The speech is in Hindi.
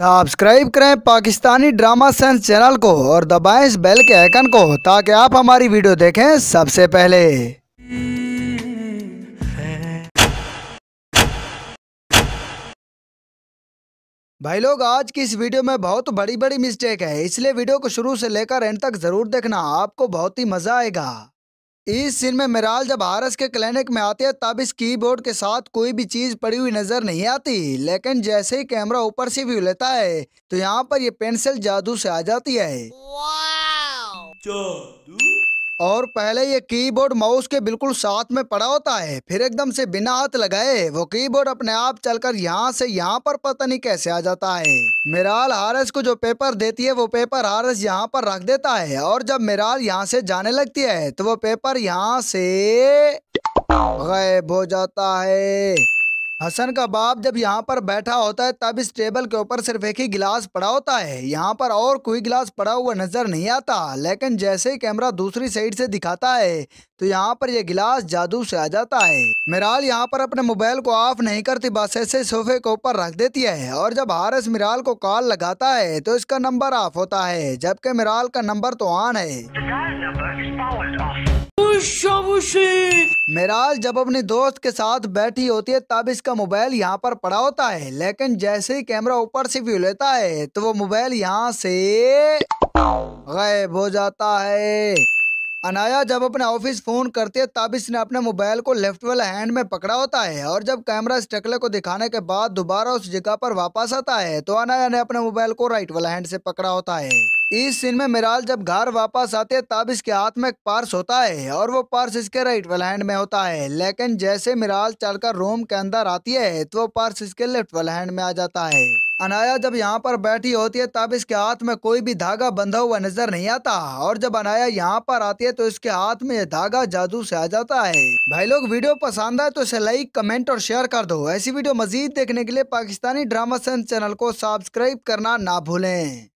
सब्सक्राइब करें पाकिस्तानी ड्रामा सेंस चैनल को और दबाएं इस बेल के आइकन को ताकि आप हमारी वीडियो देखें सबसे पहले भाई लोग आज की इस वीडियो में बहुत बड़ी बड़ी मिस्टेक है इसलिए वीडियो को शुरू से लेकर एंड तक जरूर देखना आपको बहुत ही मजा आएगा इस सीन में मिराज जब हारस के क्लिनिक में आते हैं तब इस कीबोर्ड के साथ कोई भी चीज पड़ी हुई नजर नहीं आती लेकिन जैसे ही कैमरा ऊपर से व्यू लेता है तो यहाँ पर ये पेंसिल जादू से आ जाती है जादू और पहले ये कीबोर्ड माउस के बिल्कुल साथ में पड़ा होता है फिर एकदम से बिना हाथ लगाए वो कीबोर्ड अपने आप चलकर यहाँ से यहाँ पर पता नहीं कैसे आ जाता है मिराल हारस को जो पेपर देती है वो पेपर हारस यहाँ पर रख देता है और जब मिराल यहाँ से जाने लगती है तो वो पेपर यहाँ से गायब हो जाता है हसन का बाप जब यहाँ पर बैठा होता है तब इस टेबल के ऊपर सिर्फ एक ही गिलास पड़ा होता है यहाँ पर और कोई गिलास पड़ा हुआ नज़र नहीं आता लेकिन जैसे ही कैमरा दूसरी साइड से दिखाता है तो यहाँ पर यह गिलास जादू से आ जाता है मिराल यहाँ पर अपने मोबाइल को ऑफ नहीं करती बस ऐसे सोफे के ऊपर रख देती है और जब हारस मिराल को कॉल लगाता है तो इसका नंबर ऑफ होता है जबकि मिराल का नंबर तो ऑन है मेराज जब अपने दोस्त के साथ बैठी होती है तब इसका मोबाइल यहाँ पर पड़ा होता है लेकिन जैसे ही कैमरा ऊपर से व्यू लेता है तो वो मोबाइल यहाँ से गायब हो जाता है अनाया जब अपने ऑफिस फोन करती है तब इसने अपने मोबाइल को लेफ्ट वाला हैंड में पकड़ा होता है और जब कैमरा इस टकले को दिखाने के बाद दोबारा उस जगह पर वापस आता है तो अनाया ने अपने मोबाइल को राइट वाला हैंड से पकड़ा होता है इस सीन में मिराल जब घर वापस आते तब इसके हाथ में एक पार्स होता है और वो पार्स इसके राइट वाले हैंड में होता है लेकिन जैसे मिराल चलकर रूम के अंदर आती है तो वो पार्स इसके लेफ्ट वाले हैंड में आ जाता है अनाया जब यहाँ पर बैठी होती है तब इसके हाथ में कोई भी धागा बंधा हुआ नजर नहीं आता और जब अनाया यहाँ पर आती है तो इसके हाथ में धागा जादू से आ जाता है भाई लोग वीडियो पसंद आए तो इसे लाइक कमेंट और शेयर कर दो ऐसी वीडियो मजीद देखने के लिए पाकिस्तानी ड्रामा सेंस चैनल को सब्सक्राइब करना ना भूलें